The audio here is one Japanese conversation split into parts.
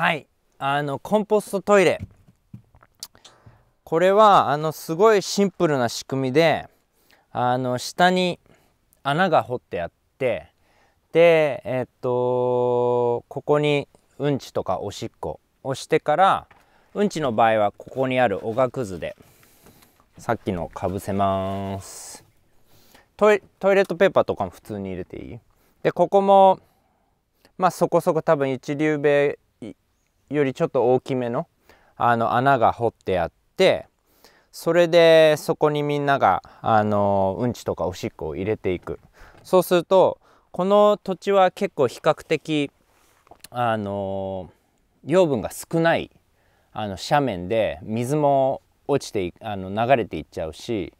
はいあのコンポストトイレこれはあのすごいシンプルな仕組みであの下に穴が掘ってあってでえっとここにうんちとかおしっこをしてからうんちの場合はここにあるおがくずでさっきのかぶせますトイトイレットペーパーとかも普通に入れていいでここもまあそこそこ多分一流米よりちょっと大きめのあの穴が掘ってあってそれでそこにみんながあのうんちとかおしっこを入れていくそうするとこの土地は結構比較的あの養分が少ないあの斜面で水も落ちてあの流れていっちゃうし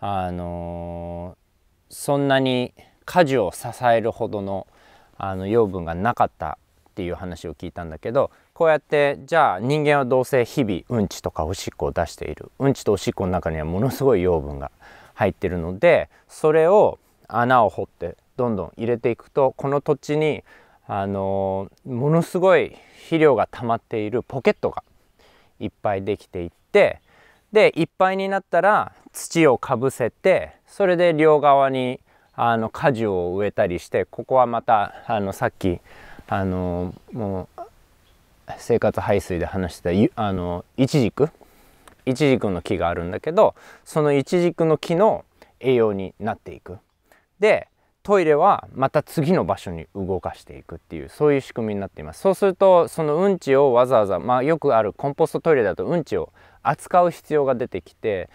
あのそんなに果樹を支えるほどのあの養分がなかったっていう話を聞いたんだけどこうやってじゃあ人間はどうせ日々うんちとかおしっこを出しているうんちとおしっこの中にはものすごい養分が入ってるのでそれを穴を掘ってどんどん入れていくとこの土地にあのものすごい肥料が溜まっているポケットがいっぱいできていってでいっぱいになったら土をかぶせてそれで両側にあの果樹を植えたりしてここはまたあのさっきあのもう生活排水で話してたあのイチジクイチジクの木があるんだけどそのイチジクの木の栄養になっていく。でトイレはまた次の場所に動かしていくっていうそういう仕組みになっていますそうするとそのうんちをわざわざ、まあ、よくあるコンポストトイレだとうんちを扱う必要が出てきて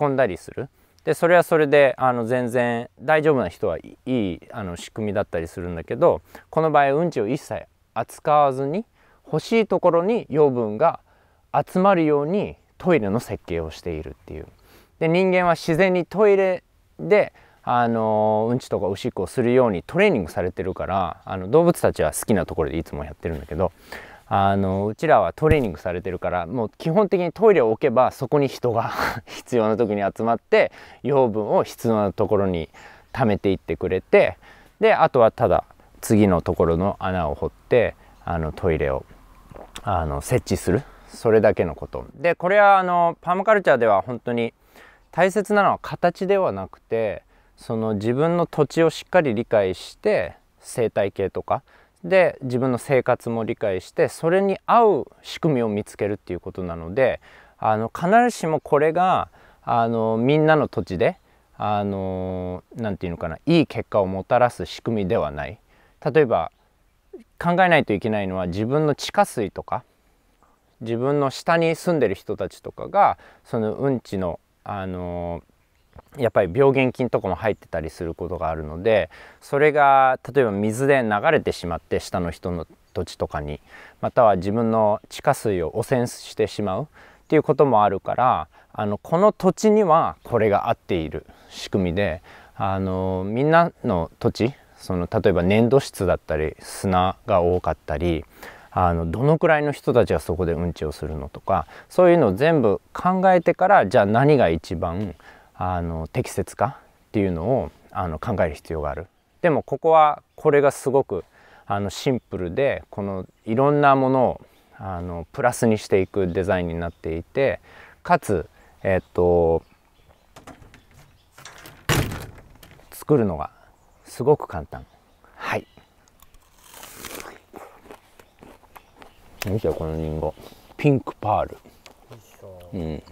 運んだりするでそれはそれであの全然大丈夫な人はいいあの仕組みだったりするんだけどこの場合うんちを一切扱わずに欲しいところに養分が集まるようにトイレの設計をしているっていうで人間は自然にトイレであのうんちとかおしっこをするようにトレーニングされてるからあの動物たちは好きなところでいつもやってるんだけどあのうちらはトレーニングされてるからもう基本的にトイレを置けばそこに人が 必要な時に集まって養分を必要なところに貯めていってくれてであとはただ次のところの穴を掘ってあのトイレをあの設置するそれだけのことでこれはあのパーマカルチャーでは本当に大切なのは形ではなくてその自分の土地をしっかり理解して生態系とかで自分の生活も理解してそれに合う仕組みを見つけるっていうことなのであの必ずしもこれがあのみんなの土地であの何て言うのかないい結果をもたらす仕組みではない。例えば考えないといけないのは自分の地下水とか自分の下に住んでる人たちとかがそのうんちの、あのー、やっぱり病原菌とかも入ってたりすることがあるのでそれが例えば水で流れてしまって下の人の土地とかにまたは自分の地下水を汚染してしまうっていうこともあるからあのこの土地にはこれが合っている仕組みであのみんなの土地その例えば粘土質だったり砂が多かったりあのどのくらいの人たちがそこでうんちをするのとかそういうのを全部考えてからじゃあ何が一番あの適切かっていうのをあの考える必要がある。でもここはこれがすごくあのシンプルでこのいろんなものをあのプラスにしていくデザインになっていてかつえっと作るのがすごく簡単はい見てよこのリンゴピンクパールうん